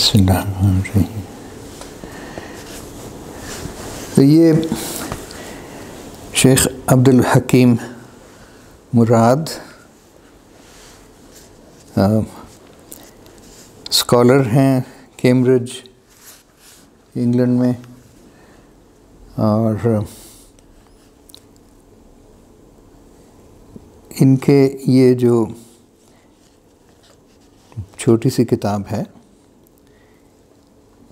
तो ये Sheikh Abdul Hakim Murad scholar हैं कैम्ब्रिज इंग्लैंड में और इनके ये जो छोटी सी किताब है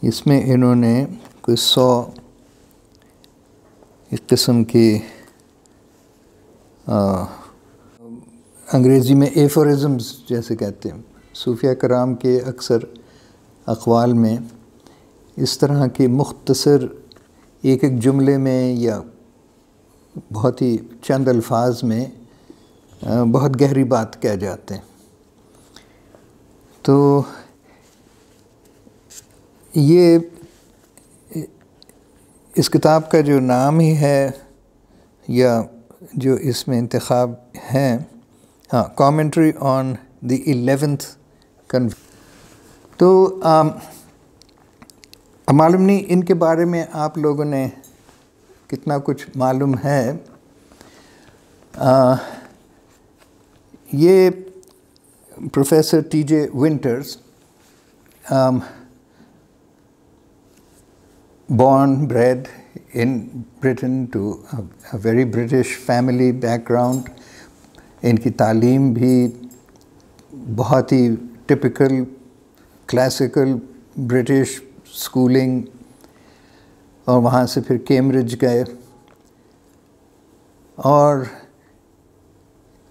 इसमें इन्होंने कोई सौ एक किस्म के अंग्रेज़ी में एफोरिज़म्स जैसे कहते हैं सूफिया कराम के अक्सर अखबाल में इस तरह के मुख्तसर एक एक जुमले में या बहुत ही चंद अल्फाज में बहुत गहरी बात कह जाते हैं तो ये इस किताब का जो नाम ही है या जो इसमें इंतखब हैं हाँ कॉमेंट्री ऑन द एलेवेंथ कन तो मालूम नहीं इनके बारे में आप लोगों ने कितना कुछ मालूम है आ, ये professor T J Winters born, bred in Britain to a, a very British family background. इनकी तालीम भी बहुत ही टिपिकल क्लासिकल ब्रिटिश स्कूलिंग और वहाँ से फिर कैम्ब्रिज गए और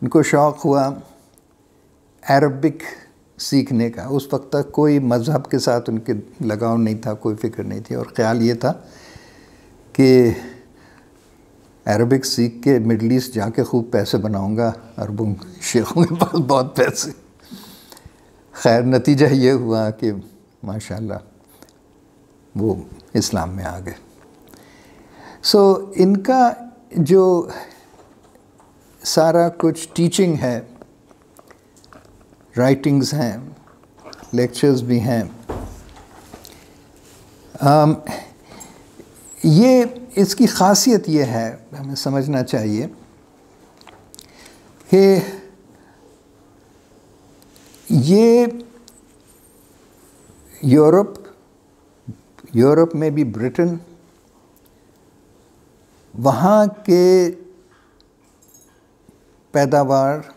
इनको शौक़ हुआ अरबिक सीखने का उस वक्त तक कोई मज़हब के साथ उनके लगाव नहीं था कोई फिक्र नहीं थी और ख़्याल ये था कि अरबिक सीख के मिडल ईस्ट जाके खूब पैसे बनाऊंगा अरबों शेखों के पास बहुत पैसे खैर नतीजा ये हुआ कि माशाल्लाह वो इस्लाम में आ गए सो so, इनका जो सारा कुछ टीचिंग है राइटिंग्स हैं लेक्चर्स भी हैं आम, um, ये इसकी खासियत ये है हमें समझना चाहिए कि ये यूरोप यूरोप में भी ब्रिटेन वहाँ के पैदावार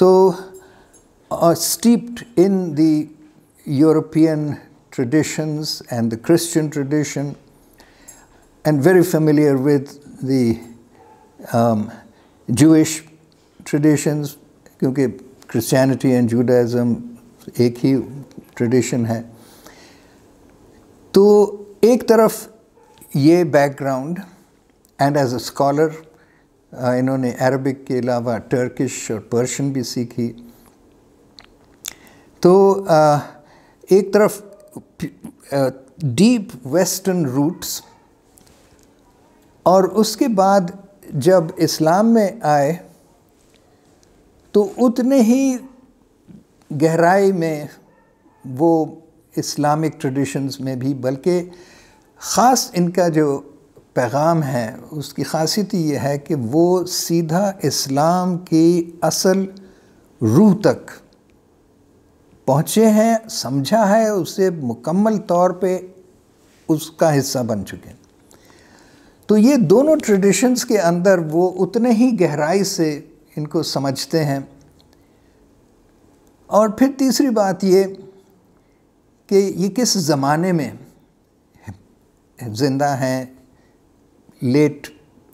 So uh, steeped in the European traditions and the Christian tradition and very familiar with the um, Jewish traditions क्योंकि Christianity and Judaism, एक ही tradition है तो एक तरफ ये background, and as a scholar. इन्होंने अरबिक के अलावा टर्किश और पर्शियन भी सीखी तो एक तरफ डीप वेस्टर्न रूट्स और उसके बाद जब इस्लाम में आए तो उतने ही गहराई में वो इस्लामिक ट्रेडिशंस में भी बल्कि ख़ास इनका जो पैगाम है उसकी खासियत ये है कि वो सीधा इस्लाम की असल रूह तक पहुँचे हैं समझा है उसे मुकम्मल तौर पे उसका हिस्सा बन चुके हैं तो ये दोनों ट्रेडिशंस के अंदर वो उतने ही गहराई से इनको समझते हैं और फिर तीसरी बात ये कि ये किस ज़माने में ज़िंदा हैं late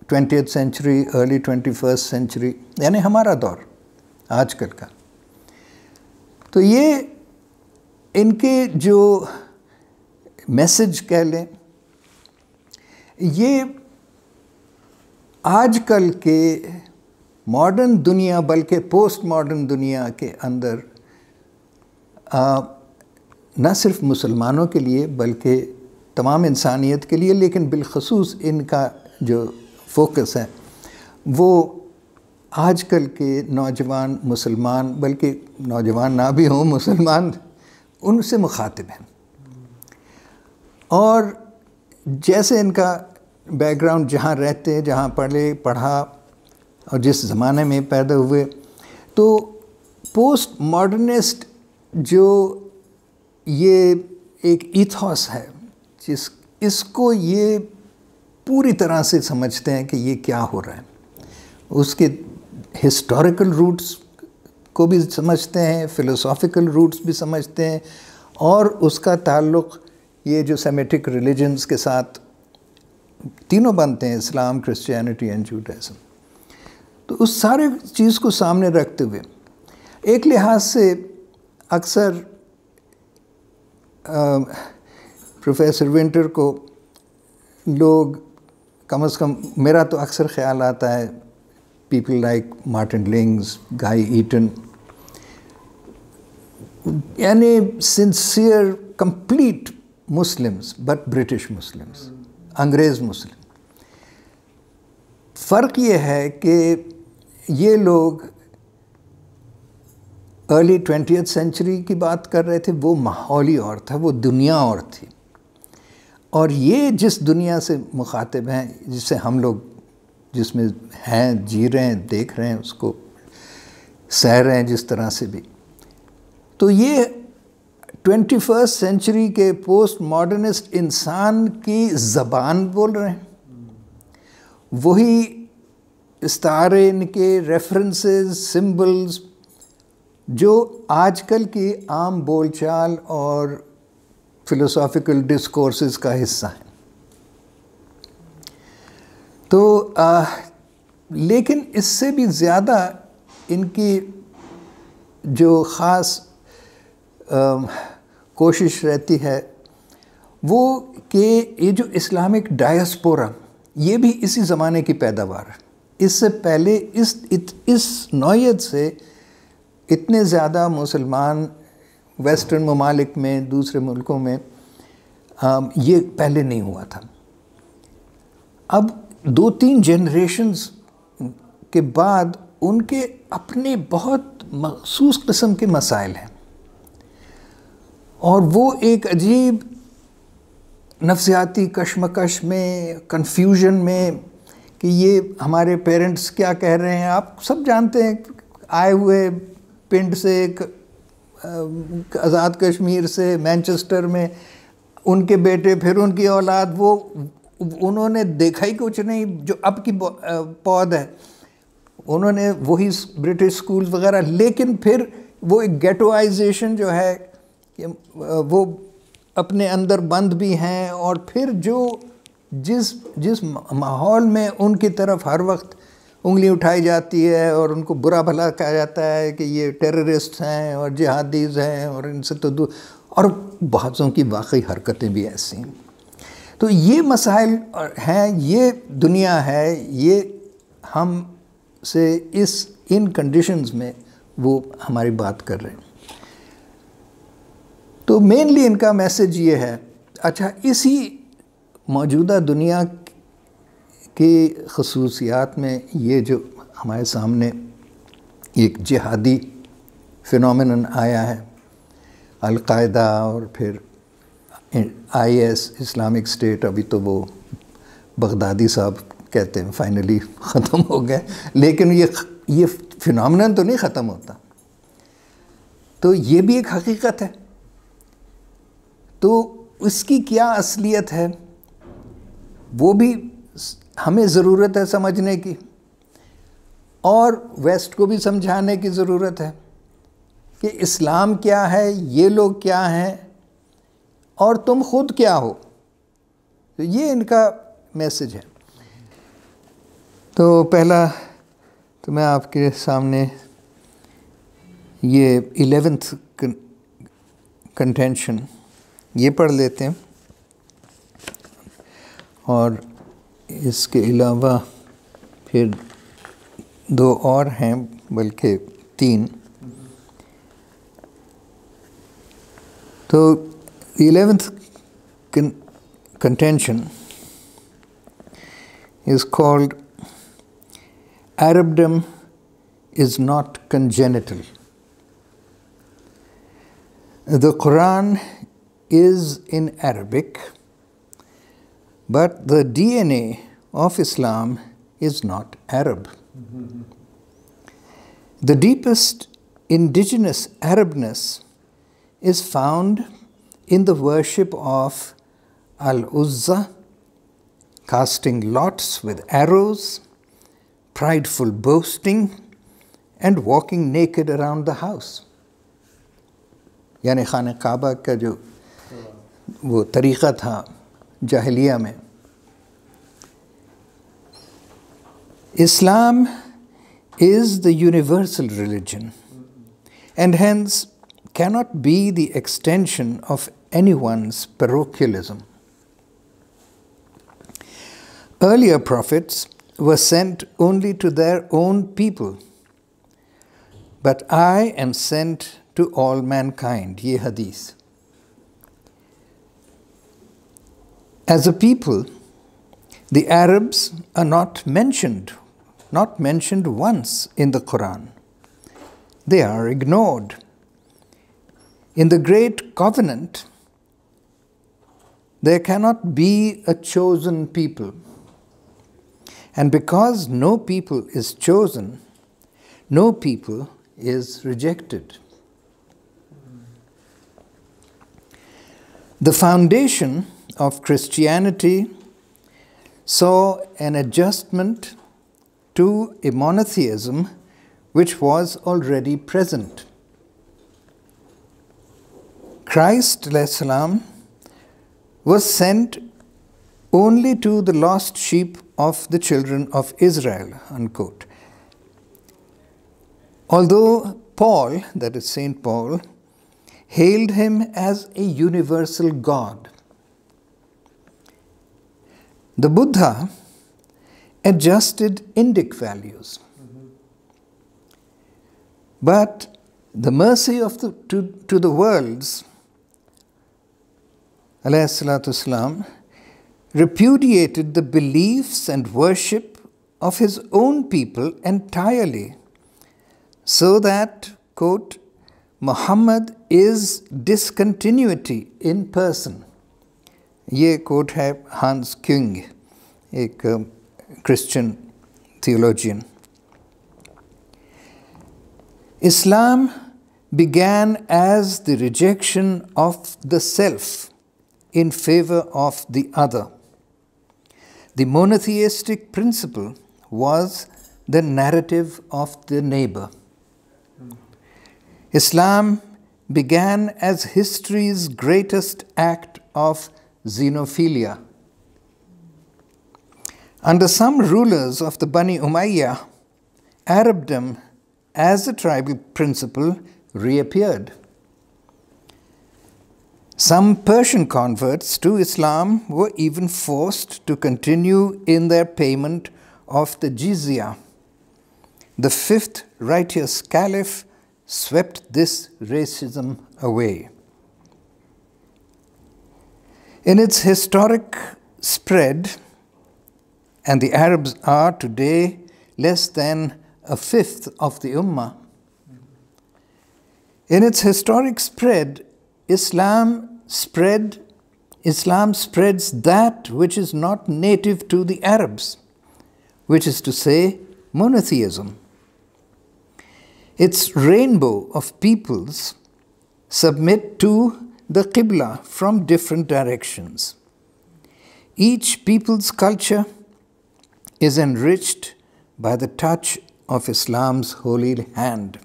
twenty century early twenty first century यानी हमारा दौर आजकल का तो ये इनके जो मैसेज कह लें ये आजकल के मॉडर्न दुनिया बल्कि पोस्ट मॉडर्न दुनिया के अंदर न सिर्फ मुसलमानों के लिए बल्कि तमाम इंसानियत के लिए लेकिन बिलखसूस इनका जो फोकस है वो आजकल के नौजवान मुसलमान बल्कि नौजवान ना भी हों मुसलमान उनसे मुखातिब हैं और जैसे इनका बैकग्राउंड जहाँ रहते जहाँ पढ़े पढ़ा और जिस ज़माने में पैदा हुए तो पोस्ट मॉडर्निस्ट जो ये एक इथॉस है जिस इसको ये पूरी तरह से समझते हैं कि ये क्या हो रहा है उसके हिस्टोरिकल रूट्स को भी समझते हैं फिलोसॉफिकल रूट्स भी समझते हैं और उसका ताल्लुक ये जो सेमेटिक रिलीजन्स के साथ तीनों बनते हैं इस्लाम क्रिश्चियनिटी एंड जूडाइज़म तो उस सारे चीज़ को सामने रखते हुए एक लिहाज से अक्सर प्रोफेसर विंटर को लोग कम से कम मेरा तो अक्सर ख्याल आता है people like Martin लिंग्स Guy Eaton यानी sincere complete Muslims but British Muslims अंग्रेज़ मुस्लिम फ़र्क ये है कि ये लोग अर्ली ट्वेंटी सेंचुरी की बात कर रहे थे वो माहौली और था वो दुनिया और थी और ये जिस दुनिया से मुखातिब हैं जिसे हम लोग जिसमें हैं जी रहे हैं देख रहे हैं उसको सह रहे हैं जिस तरह से भी तो ये ट्वेंटी फर्स्ट सेंचुरी के पोस्ट मॉडर्निस्ट इंसान की ज़बान बोल रहे हैं वही इस्तारे इनके रेफरेंसेस सिंबल्स जो आजकल की आम बोलचाल और फिलोसॉफिकल डिस्कोर्सेज का हिस्सा हैं तो आ, लेकिन इससे भी ज़्यादा इनकी जो ख़ास कोशिश रहती है वो कि ये जो इस्लामिक डायस्पोरा ये भी इसी ज़माने की पैदावार है इससे पहले इस इत, इस नौीयत से इतने ज़्यादा मुसलमान वेस्टर्न ममालिक में दूसरे मुल्कों में आ, ये पहले नहीं हुआ था अब दो तीन जनरेशन्स के बाद उनके अपने बहुत मखसूस कस्म के मसाइल हैं और वो एक अजीब नफसियाती कशमकश में कन्फ्यूजन में कि ये हमारे पेरेंट्स क्या कह रहे हैं आप सब जानते हैं आए हुए पिंड से एक आज़ाद कश्मीर से मैनचेस्टर में उनके बेटे फिर उनकी औलाद वो उन्होंने देखा ही कुछ नहीं जो अब की पौध है उन्होंने वही ब्रिटिश स्कूल वगैरह लेकिन फिर वो एक गेटोआइजेशन जो है कि वो अपने अंदर बंद भी हैं और फिर जो जिस जिस माहौल में उनकी तरफ हर वक्त उंगली उठाई जाती है और उनको बुरा भला कहा जाता है कि ये टेररिस्ट हैं और जिहादीज हैं और इनसे तो दूर और बहुतों की वाकई हरकतें भी ऐसी हैं तो ये मसाइल हैं ये दुनिया है ये हम से इस इन कंडीशंस में वो हमारी बात कर रहे हैं तो मेनली इनका मैसेज ये है अच्छा इसी मौजूदा दुनिया की खसूसियात में ये जो हमारे सामने एक जिहादी फिनमिन आया है अलकायदा और फिर आई एस इस्लामिक स्टेट अभी तो वो बगदादी साहब कहते हैं फाइनली ख़त्म हो गए लेकिन ये ये फिनमिन तो नहीं ख़त्म होता तो ये भी एक हकीकत है तो उसकी क्या असलियत है वो भी हमें ज़रूरत है समझने की और वेस्ट को भी समझाने की ज़रूरत है कि इस्लाम क्या है ये लोग क्या हैं और तुम खुद क्या हो तो ये इनका मैसेज है तो पहला तो मैं आपके सामने ये इलेवेंथ कंटेंशन ये पढ़ लेते हैं और इसके अलावा फिर दो और हैं बल्कि तीन तो eleventh contention is called Arabdom is not congenital the Quran is in Arabic But the DNA of Islam is not Arab. Mm-hmm. The deepest indigenous Arabness is found in the worship of Al Uzza, casting lots with arrows, prideful boasting, and walking naked around the house. यानी खान काबा का जो वो तरीक़ा था जहलिया में Islam is the universal religion and hence cannot be the extension of anyone's parochialism. Earlier prophets were sent only to their own people, but I am sent to all mankind. Ye hadith. As a people, the Arabs are not mentioned, not mentioned once in the Quran. They are ignored. In the Great Covenant, there cannot be a chosen people. And because no people is chosen, no people is rejected. The foundation of Christianity saw an adjustment to a monotheism which was already present. Christ Islam was sent only to the lost sheep of the children of Israel, unquote. Although Paul, that is St. Paul, hailed him as a universal God, the Buddha adjusted Indic values. Mm-hmm. But the mercy of the, to, to the worlds, والسلام, repudiated the beliefs and worship of his own people entirely, so that, quote, Muhammad is discontinuity in person. ये quote है Hans Kung एक Christian theologian Islam began as the rejection of the self in favor of the other. The monotheistic principle was the narrative of the neighbor. Islam began as history's greatest act of xenophilia. Under some rulers of the Bani Umayya, Arabdom as a tribal principle reappeared. Some Persian converts to Islam were even forced to continue in their payment of the jizya. The fifth righteous caliph swept this racism away. In its historic spread, and the Arabs are today less than a fifth of the Ummah, in its historic spread, Islam spread Islam spreads that which is not native to the Arabs, which is to say, monotheism. Its rainbow of peoples submit to the Qibla from different directions. Each people's culture is enriched by the touch of Islam's holy hand.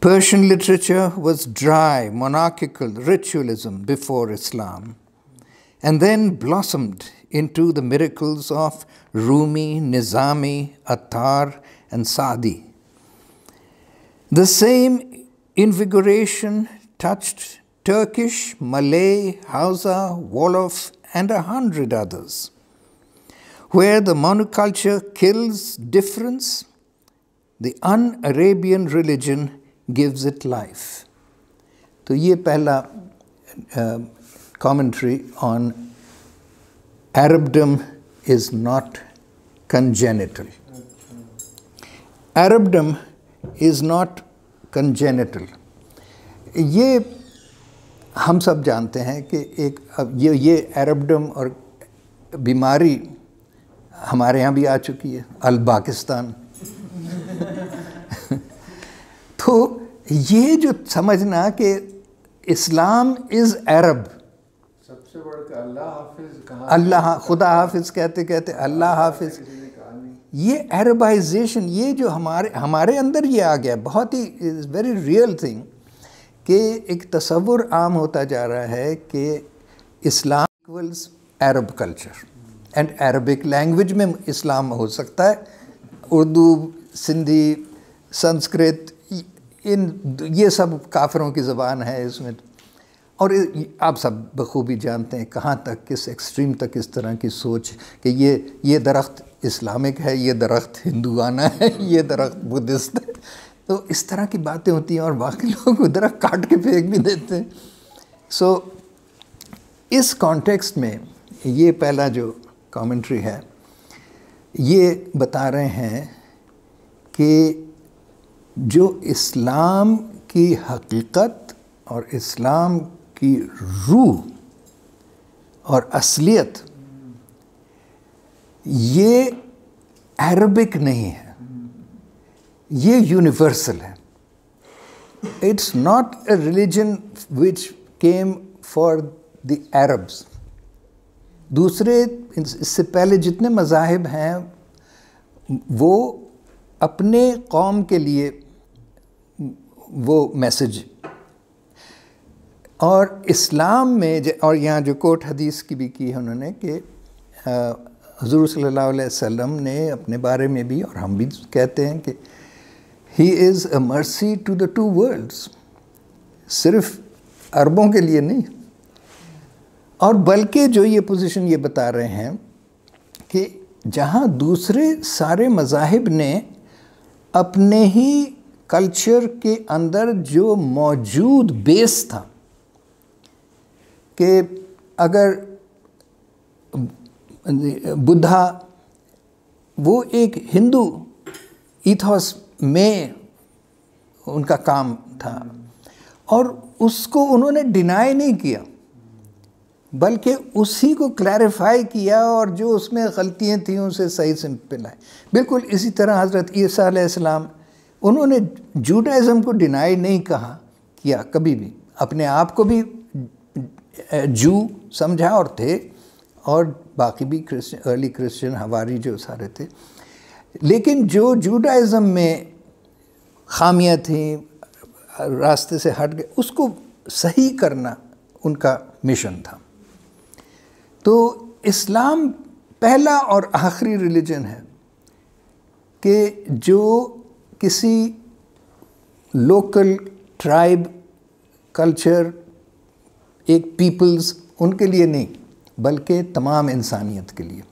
Persian literature was dry, monarchical, ritualism before Islam, and then blossomed into the miracles of Rumi, Nizami, Attar, and Saadi. The same invigoration touched Turkish, Malay, Hausa, Wolof, and a hundred others. Where the monoculture kills difference, the un Arabian religion gives it life. तो ये पहला commentary on Arabdom is not congenital. Arabdom is not congenital. ये हम सब जानते हैं कि एक अब ये ये अरबडम और बीमारी हमारे यहाँ भी आ चुकी है अल पाकिस्तान तो ये जो समझना कि इस्लाम इज़ अरब सबसे बड़ा तो अल्लाह हाफिज अल्लाह खुदा हाफिज कहते कहते अल्लाह हाफिज ये अरबाइजेशन ये जो हमारे हमारे अंदर ये आ गया बहुत ही इज़ वेरी रियल थिंग कि एक तस्वुर आम होता जा रहा है कि Islam equals Arab culture and Arabic language में इस्लाम हो सकता है उर्दू सिंधी संस्कृत इन ये सब काफरों की ज़बान है इसमें और आप सब बखूबी जानते हैं कहाँ तक किस एक्सट्रीम तक इस तरह की सोच कि ये ये दरख्त इस्लामिक है ये दरख्त हिंदुआना है ये दरख्त बुद्धिस्ट है तो इस तरह की बातें होती हैं और बाकी लोग उधर काट के फेंक भी देते हैं सो so, इस कॉन्टेक्स्ट में ये पहला जो कमेंट्री है ये बता रहे हैं कि जो इस्लाम की हकीकत और इस्लाम की रूह और असलियत ये अरबिक नहीं है ये यूनिवर्सल है it's not a religion which came for the Arabs दूसरे इससे पहले जितने मजाहब हैं वो अपने कौम के लिए वो मैसेज और इस्लाम में और यहाँ जो कोट हदीस की भी की है उन्होंने कि हजूर सल्लल्लाहु अलैहि वसल्लम ने अपने बारे में भी और हम भी कहते हैं कि he is a mercy to the two worlds सिर्फ अरबों के लिए नहीं और बल्कि जो ये पोजीशन ये बता रहे हैं कि जहाँ दूसरे सारे मजाहब ने अपने ही कल्चर के अंदर जो मौजूद बेस था कि अगर बुद्धा वो एक हिंदू इथॉस में उनका काम था और उसको उन्होंने डिनाई नहीं किया बल्कि उसी को क्लैरिफाई किया और जो उसमें गलतियाँ थीं उसे सही से पिलाए बिल्कुल इसी तरह हज़रत ईसीम उन्होंने जूडाइज़म को डिनाई नहीं कहा किया कभी भी अपने आप को भी जू समझा और थे और बाकी भी क्रिश्चियन अर्ली क्रिश्चियन हवारी जो सारे थे लेकिन जो जूडाइज़म में खामियाँ थीं रास्ते से हट गए उसको सही करना उनका मिशन था तो इस्लाम पहला और आखिरी रिलीजन है कि जो किसी लोकल ट्राइब कल्चर एक पीपल्स उनके लिए नहीं बल्कि तमाम इंसानियत के लिए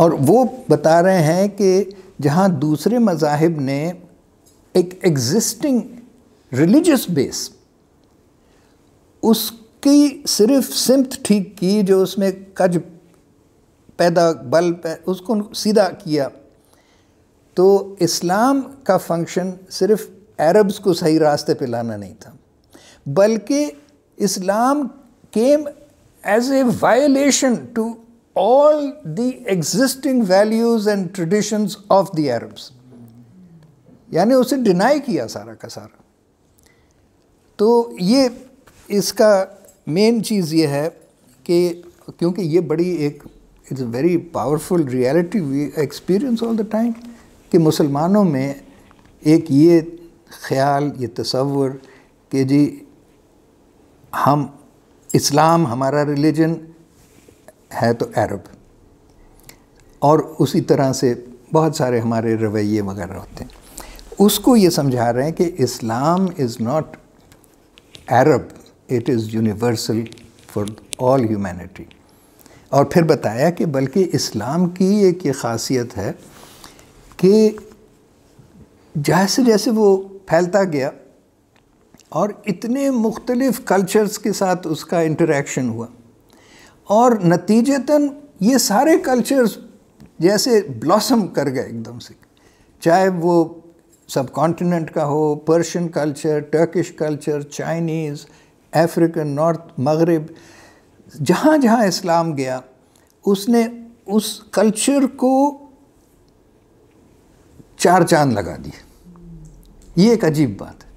और वो बता रहे हैं कि जहाँ दूसरे मजाहब ने एक एग्जिस्टिंग रिलीजस बेस उसकी सिर्फ सिमत ठीक की जो उसमें कज पैदा बल पै, उसको सीधा किया तो इस्लाम का फंक्शन सिर्फ अरब्स को सही रास्ते पे लाना नहीं था बल्कि Islam came as a violation to all the existing values and traditions of the Arabs. यानी उसे डिनाई किया सारा का सारा तो ये इसका मेन चीज़ ये है कि क्योंकि ये बड़ी एक it's very powerful reality we experience all the time कि मुसलमानों में एक ये ख्याल ये तस्वुर कि जी हम इस्लाम हमारा रिलीजन है तो अरब और उसी तरह से बहुत सारे हमारे रवैये वगैरह होते हैं उसको ये समझा रहे हैं कि Islam is not Arab it is universal for all humanity और फिर बताया कि बल्कि इस्लाम की एक ये खासियत है कि जैसे जैसे वो फैलता गया और इतने मुख्तलिफ़ कल्चर्स के साथ उसका इंटरेक्शन हुआ और नतीजतन ये सारे कल्चर्स जैसे ब्लॉसम कर गए एकदम से चाहे वो सब कॉन्टिनेंट का हो Persian culture Turkish culture Chinese African North मगरब जहाँ जहाँ इस्लाम गया उसने उस कल्चर को चार चांद लगा दिए ये एक अजीब बात है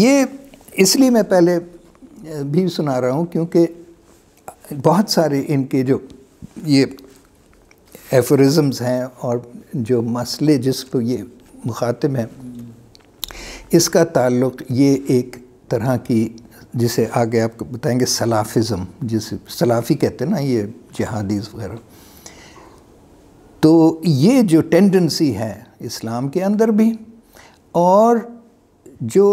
ये इसलिए मैं पहले भी सुना रहा हूँ क्योंकि बहुत सारे इनके जो ये एफरिज़म्स हैं और जो मसले जिसको ये मुखातिब हैं इसका ताल्लुक ये एक तरह की जिसे आगे आपको बताएंगे सलाफिज़म जिसे सलाफ़ी कहते हैं ना ये जहादीज़ वगैरह तो ये जो टेंडेंसी है इस्लाम के अंदर भी और जो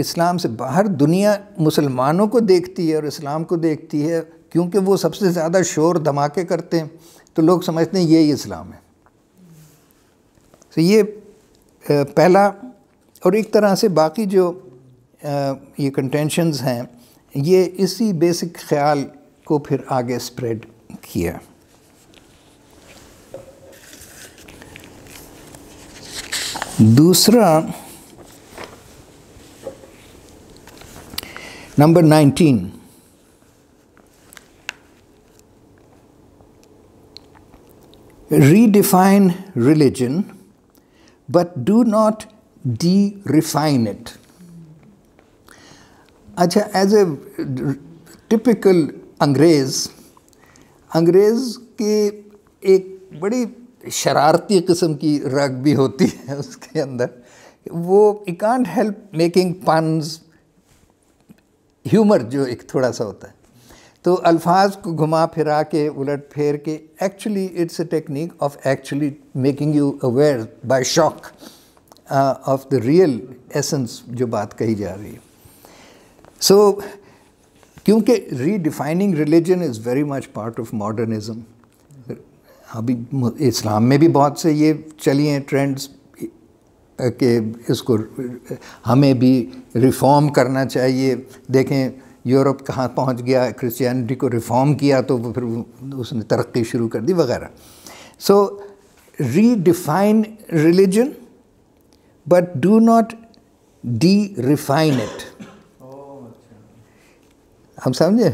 इस्लाम से बाहर दुनिया मुसलमानों को देखती है और इस्लाम को देखती है क्योंकि वो सबसे ज़्यादा शोर धमाके करते हैं तो लोग समझते हैं यही इस्लाम है तो ये पहला और एक तरह से बाकी जो ये कंटेंशनस हैं ये इसी बेसिक ख्याल को फिर आगे स्प्रेड किया दूसरा Number 19. Redefine religion, but do not de refine it. as a typical Angrez, Angrez ke ek badi shararti kisam ki ragbi hoti hai uske andar. Wo, he can't help making puns, humour जो एक थोड़ा सा होता है तो अल्फाज को घुमा फिरा के उलट फेर के actually it's a technique of actually making you aware by shock of the real essence जो बात कही जा रही है सो so, क्योंकि redefining religion is very much part of modernism अभी इस्लाम में भी बहुत से ये चली हैं ट्रेंड्स कि इसको हमें भी रिफॉर्म करना चाहिए देखें यूरोप कहाँ पहुँच गया क्रिश्चियनिटी को रिफॉर्म किया तो फिर उसने तरक्की शुरू कर दी वगैरह so redefine religion but do not de refine it हम समझे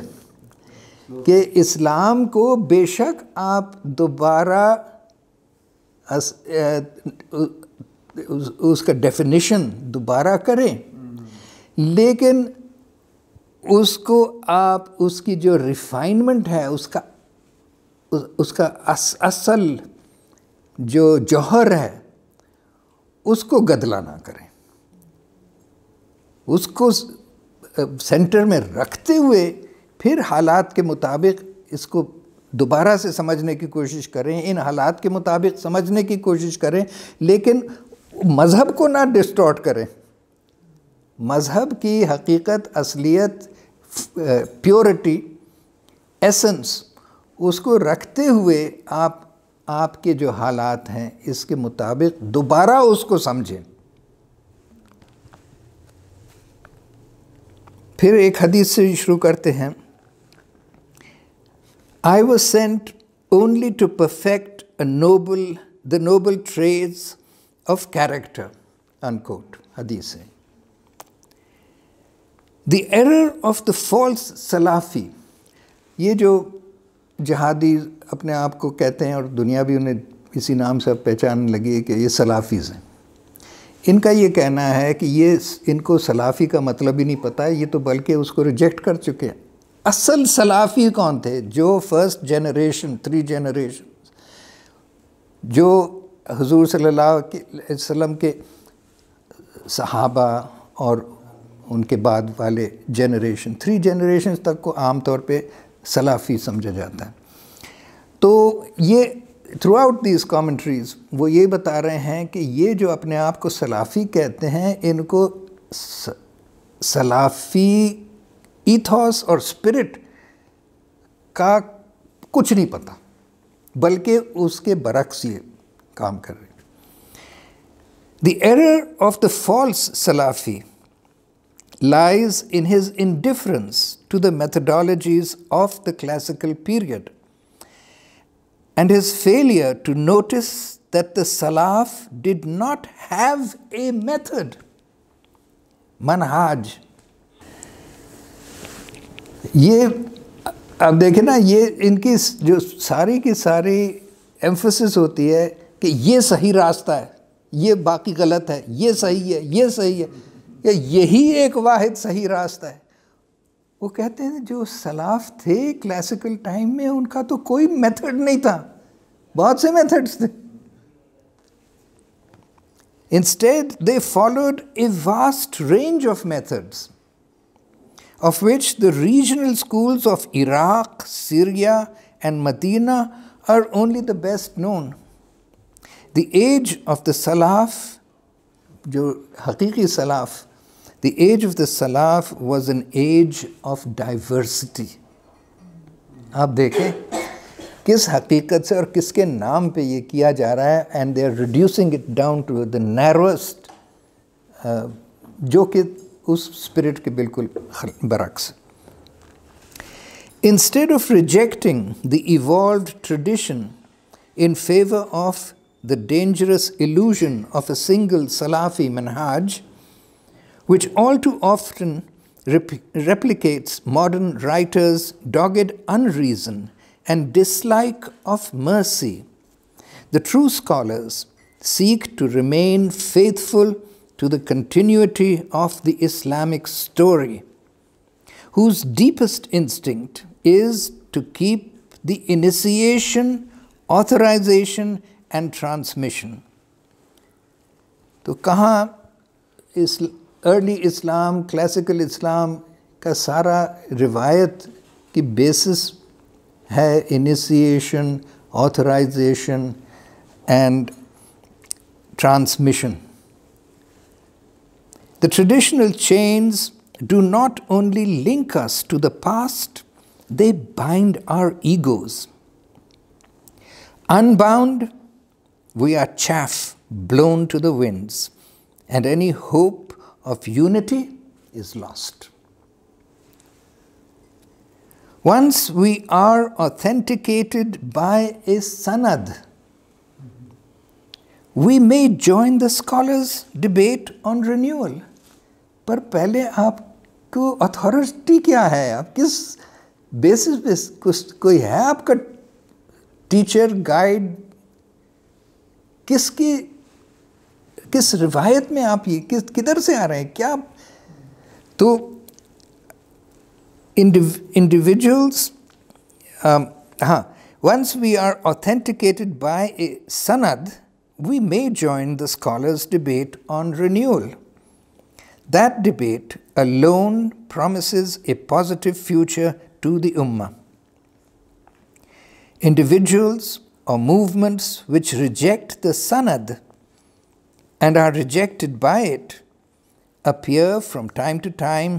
कि इस्लाम को बेशक आप दोबारा उस, उसका डेफिनेशन दोबारा करें लेकिन उसको आप उसकी जो रिफाइनमेंट है उसका उस, उसका अस, असल जो जौहर है उसको गदला ना करें उसको सेंटर में रखते हुए फिर हालात के मुताबिक इसको दोबारा से समझने की कोशिश करें इन हालात के मुताबिक समझने की कोशिश करें लेकिन मज़हब को ना डिस्टॉर्ट करें मज़हब की हकीकत असलियत प्योरिटी एसेंस उसको रखते हुए आप आपके जो हालात हैं इसके मुताबिक दोबारा उसको समझें फिर एक हदीस से शुरू करते हैं I was sent only to perfect a noble the noble traits of character, unquote, Hadith saying. The error of the false Salafi, ये जो जहादी अपने आप को कहते हैं और दुनिया भी उन्हें इसी नाम से पहचान लगी है कि ये सलाफ़ीज़ हैं इनका ये कहना है कि ये इनको सलाफ़ी का मतलब ही नहीं पता है ये तो बल्कि उसको रिजेक्ट कर चुके हैं असल सलाफ़ी कौन थे जो फर्स्ट जनरेशन थ्री जनरेशन जो हजूर सल्लाम के सहाबा और उनके बाद वाले जनरेशन थ्री जनरेशन तक को आम तौर पे सलाफ़ी समझा जाता है तो ये थ्रू आउट दीज कॉमेंट्रीज़ वो ये बता रहे हैं कि ये जो अपने आप को सलाफ़ी कहते हैं इनको सलाफ़ी इथॉस और स्पिरिट का कुछ नहीं पता बल्कि उसके बरक्स ये काम कर रहे हैं the error of the false Salafi lies in his indifference to the methodologies of the classical period and his failure to notice that the Salaf did not have a method मनहाज ये आप देखें ना ये इनकी जो सारी की सारी एम्फोसिस होती है कि ये सही रास्ता है ये बाकी गलत है ये सही है ये सही है यही एक वाहिद सही रास्ता है वो कहते हैं जो सलाफ थे क्लासिकल टाइम में उनका तो कोई मेथड नहीं था बहुत से मेथड्स थे instead they followed a vast range of methods of which the regional schools of Iraq Syria and Medina are only the best known the age of the Salaf, Haqiqi Salaf, the age of the Salaf was an age of diversity. Aap dekhe, kis haqiqat se aur kiske naam pe ye kiya ja and they are reducing it down to the narrowest jo ki us spirit ke bilkul baraks. Instead of rejecting the evolved tradition in favor of the dangerous illusion of a single Salafi manhaj, which all too often rep replicates modern writers' dogged unreason and dislike of mercy. The true scholars seek to remain faithful to the continuity of the Islamic story, whose deepest instinct is to keep the initiation, authorization, and transmission. तो कहाँ इस Islam, classical Islam, इस्लाम का सारा रिवायत की basis है initiation authorization transmission. The traditional chains do not only link us to the past, they bind our egos. Unbound, we are chaff blown to the winds, and any hope of unity is lost. Once we are authenticated by a sanad, we may join the scholars' debate on renewal. But पहले आपको authority क्या है आप किस basis पे कुछ कोई है आपका teacher, guide? किसके किस रिवायत में आप ये किस किधर से आ रहे हैं क्या तो इंडिविजुअल्स um, हाँ once we are authenticated by a सनद we may join the scholars debate on renewal that debate alone promise a positive future to the उम्मा individuals or movements which reject the sanad and are rejected by it appear from time to time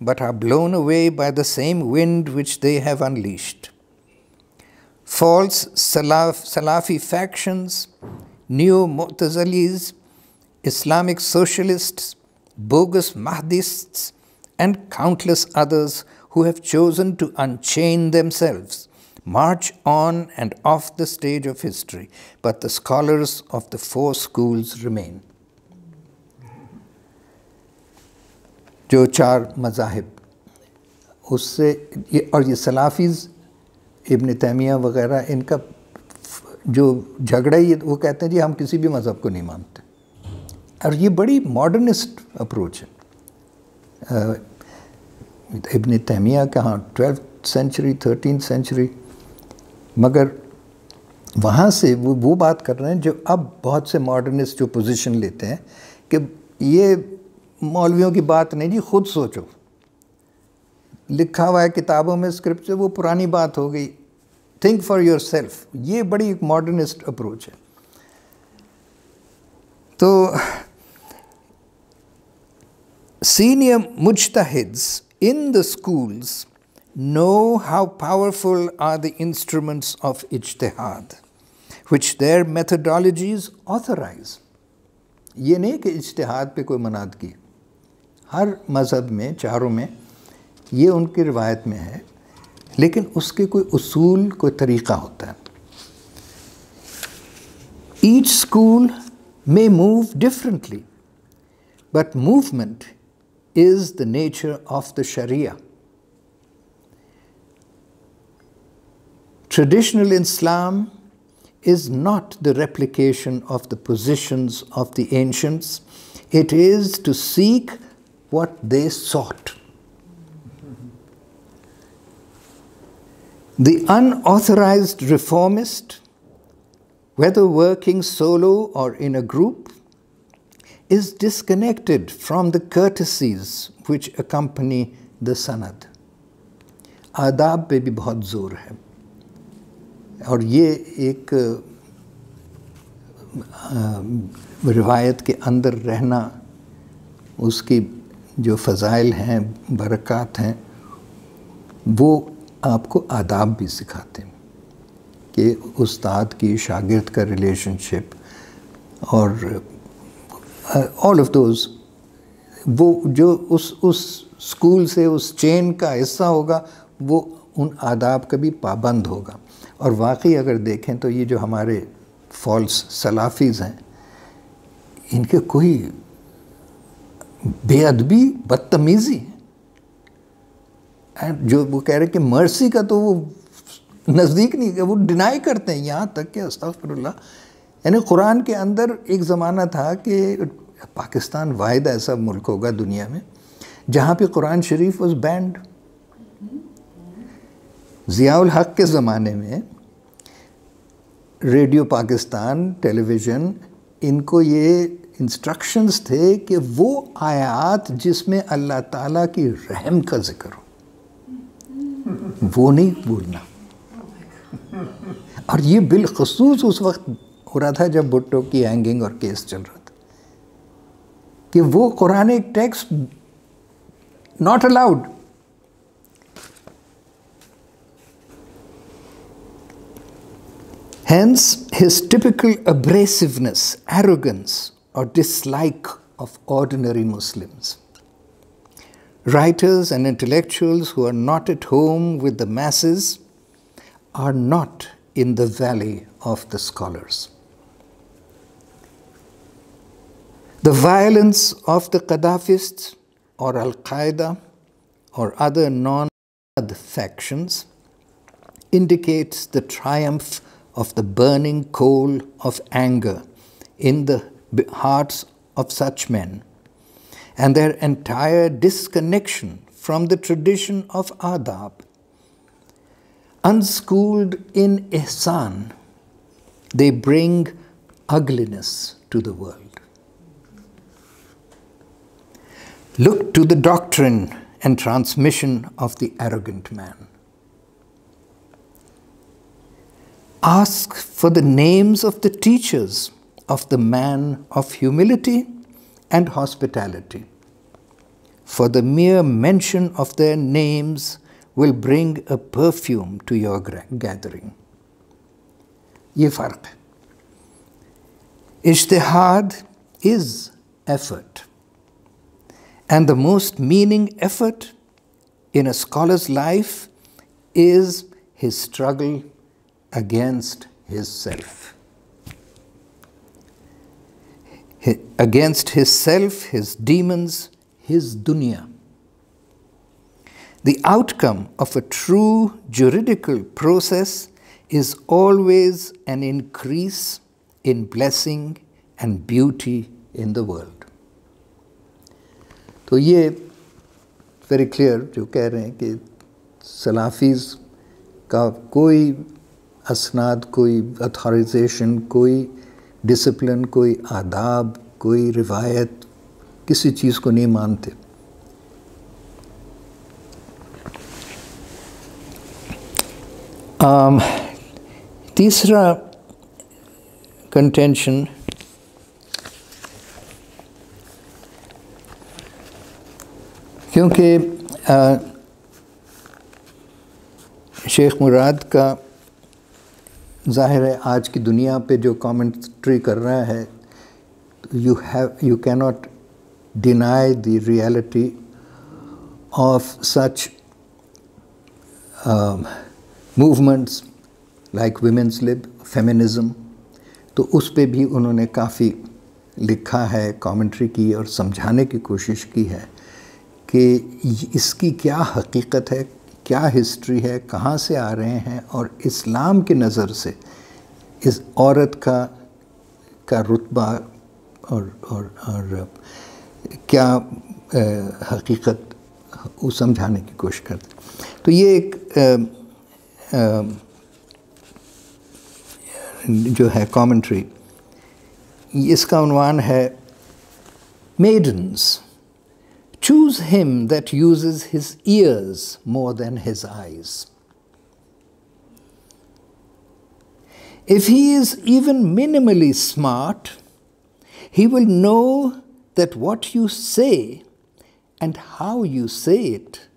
but are blown away by the same wind which they have unleashed. False Salaf, Salafi factions, neo Mu'tazilis, Islamic socialists, bogus Mahdists, and countless others who have chosen to unchain themselves march on and off the stage of history, but the scholars of the four schools remain. जो चार मजाहब उससे ये और ये सलाफ़ीज़ इबन तैमिया वगैरह इनका जो झगड़ा ही वो कहते हैं जी हम किसी भी मज़हब को नहीं मानते और ये बड़ी मॉडर्निस्ट अप्रोच है इबन तैमिया कहाँ ट्वेल्थ सेंचुरी थर्टीन सेंचुरी मगर वहाँ से वो वो बात कर रहे हैं जो अब बहुत से मॉडर्निस्ट जो पोजीशन लेते हैं कि ये मौलवियों की बात नहीं जी खुद सोचो लिखा हुआ है किताबों में स्क्रिप्ट से वो पुरानी बात हो गई थिंक फॉर योर सेल्फ ये बड़ी एक मॉडर्निस्ट अप्रोच है तो सीनियर मुजतहिद्स in the schools know how powerful are the instruments of ijtihad, which their methodologies authorize. ये नहीं कि इज्तहाद पे कोई मनादगी हर मज़हब में चारों में ये उनकी रिवायत में है लेकिन उसके कोई उसूल कोई तरीक़ा होता है each school may move differently, but movement is the nature of the Sharia. Traditional Islam is not the replication of the positions of the ancients. It is to seek what they sought. The unauthorized reformist, whether working solo or in a group, is disconnected from the courtesies which accompany the sanad. आदाब पे भी बहुत जोर और ये एक रिवायत के अंदर रहना उसकी जो फ़ज़ाइल हैं बरक़ात हैं वो आपको आदाब भी सिखाते हैं कि उस्ताद की शागिर्द का रिलेशनशिप और ऑल ऑफ दोज वो जो उस उस स्कूल से उस चेन का हिस्सा होगा वो उन आदाब का भी पाबंद होगा और वाकई अगर देखें तो ये जो हमारे फॉल्स सलाफीज़ हैं इनके कोई बेअदबी बदतमीज़ी एंड जो वो कह रहे कि मर्सी का तो वो नज़दीक नहीं वो डिनाई करते हैं यहाँ तक कि अस्तफ़रल्ला यानी कुरान के अंदर एक ज़माना था कि पाकिस्तान वाहिद ऐसा मुल्क होगा दुनिया में जहाँ पे कुरान शरीफ वॉज बैंड ज़ियाउल हक के ज़माने में रेडियो पाकिस्तान टेलीविज़न इनको ये इंस्ट्रक्शंस थे कि वो आयात जिसमें अल्लाह ताला की रहम का जिक्र हो वो नहीं बोलना और ये बिलखसूस उस वक्त हो रहा था जब भुट्टो की हैंगिंग और केस चल रहा था कि वो Quran text not allowed Hence, his typical abrasiveness, arrogance, or dislike of ordinary Muslims. Writers and intellectuals who are not at home with the masses are not in the valley of the scholars. The violence of the Qaddafists or Al Qaeda or other non factions indicates the triumph of the burning coal of anger in the hearts of such men, and their entire disconnection from the tradition of adab. Unschooled in ihsan, they bring ugliness to the world. Look to the doctrine and transmission of the arrogant man. Ask for the names of the teachers of the man of humility and hospitality. For the mere mention of their names will bring a perfume to your gathering. ये फर्क is effort, and the most meaning effort in a scholar's life is his struggle against his self. Against his self, his demons, his dunya. The outcome of a true juridical process is always an increase in blessing and beauty in the world. So, ये very clear. जो are saying that Salafis सलाफ़ीज़ असनाद कोई अथॉरिजेशन कोई discipline कोई आदाब कोई रिवायत किसी चीज़ को नहीं मानते um, तीसरा कंटेंशन क्योंकि uh, शेख मुराद का जाहिर है आज की दुनिया पे जो कमेंट्री कर रहा है you have you not deny the reality of such movements like women's lib feminism तो उस पर भी उन्होंने काफ़ी लिखा है कमेंट्री की और समझाने की कोशिश की है कि इसकी क्या हकीकत है क्या हिस्ट्री है कहाँ से आ रहे हैं और इस्लाम की नज़र से इस औरत का का रुतबा और और और क्या आ, हकीकत वो समझाने की कोशिश करते तो ये एक आ, आ, जो है कमेंट्री इसका उनवान है maidens Choose him that uses his ears more than his eyes. If he is even minimally smart, he will know that what you say and how you say it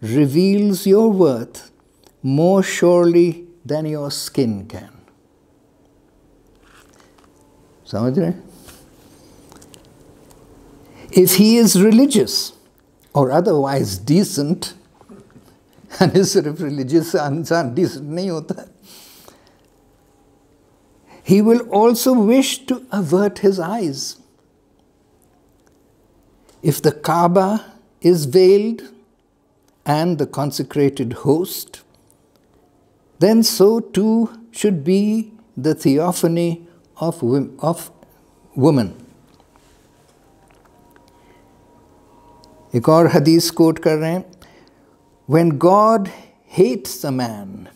reveals your worth more surely than your skin can. समझ if he is religious or otherwise decent, and is sort of religious and decent, he will also wish to avert his eyes. If the Kaaba is veiled and the consecrated host, then so too should be the theophany of, of woman. एक और हदीस coat कर रहे हैं when God hates a man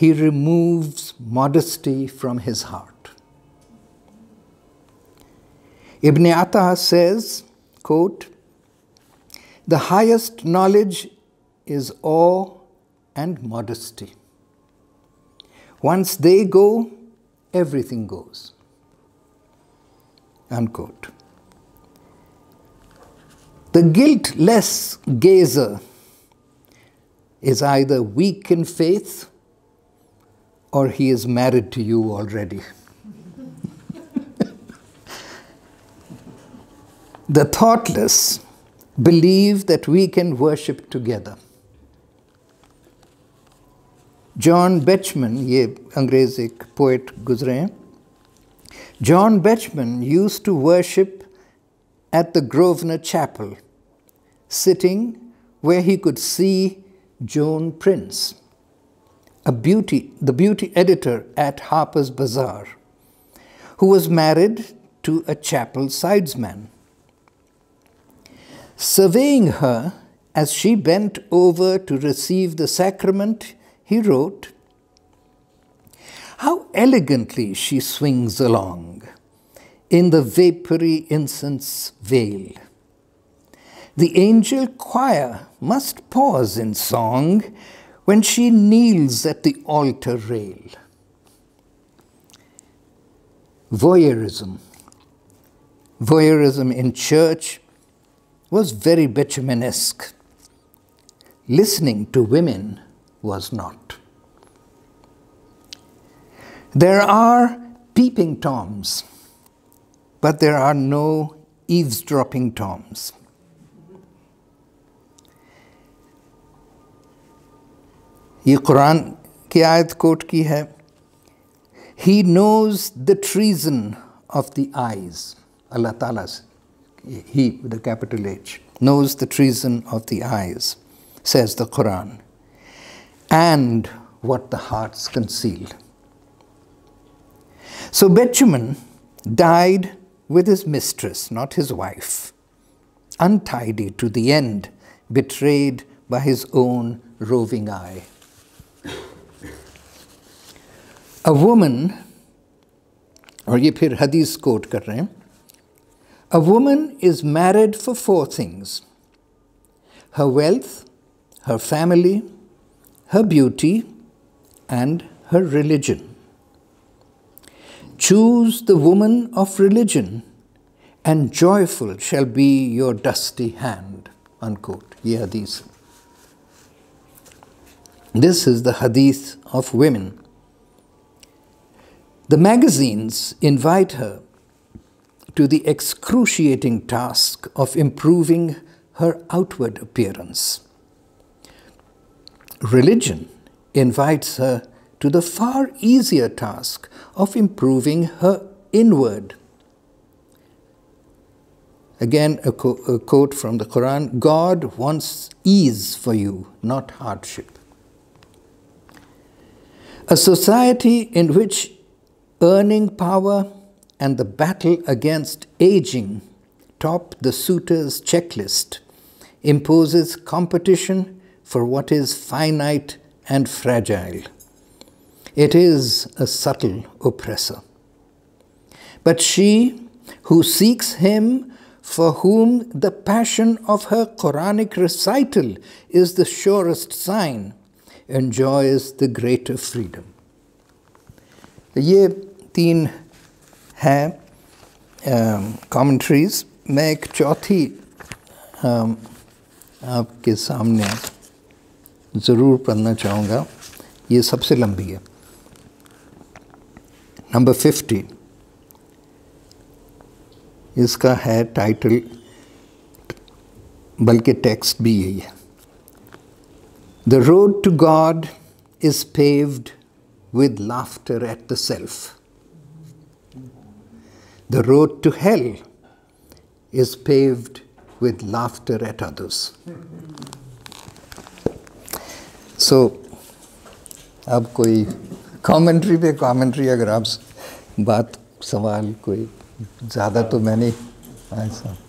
he removes modesty from his heart Ibn Ata says quote The highest knowledge is awe and modesty. Once they go, everything goes. Unquote. The guiltless gazer is either weak in faith or he is married to you already. the thoughtless believe that we can worship together. John Betjeman, ye angrezik poet poet John Betjeman used to worship at the Grosvenor Chapel sitting where he could see Joan Prince, a beauty, the beauty editor at Harper's Bazaar, who was married to a chapel sidesman. Surveying her as she bent over to receive the sacrament, he wrote, How elegantly she swings along in the vapory incense veil the angel choir must pause in song when she kneels at the altar rail. Voyeurism. Voyeurism in church was very bituminesque. Listening to women was not. There are peeping toms, but there are no eavesdropping toms. ये कुरान की आयत quote की है he knows the treason of the eyes अल्लाह ताला से he with capital H knows the treason of the eyes, says the Quran, and what the hearts conceal. So Benjamin died with his mistress, not his wife, untidy to the end, betrayed by his own roving eye. A woman, or ये फिर हदीस coat कर रहे woman is married for four things her wealth, her family, her beauty, and her religion. Choose the woman of religion, and joyful shall be your dusty hand. Unquote. Ye hadith. This is the hadith of women. The magazines invite her to the excruciating task of improving her outward appearance. Religion invites her to the far easier task of improving her inward. Again, a, co a quote from the Quran God wants ease for you, not hardship. A society in which earning power and the battle against aging top the suitor's checklist imposes competition for what is finite and fragile. It is a subtle oppressor. But she who seeks him for whom the passion of her Quranic recital is the surest sign enjoys the greater freedom ये तीन हैं commentaries um, मैं एक चौथी um, आपके सामने ज़रूर पढ़ना चाहूँगा ये सबसे लंबी है नंबर फिफ्टीन इसका है टाइटल बल्कि टेक्स्ट भी यही है The road to God is paved with laughter at the self. The road to hell is paved with laughter at others. so, अब कोई commentary पे commentary अगर आप बात सवाल कोई ज़्यादा तो मैंने ऐसा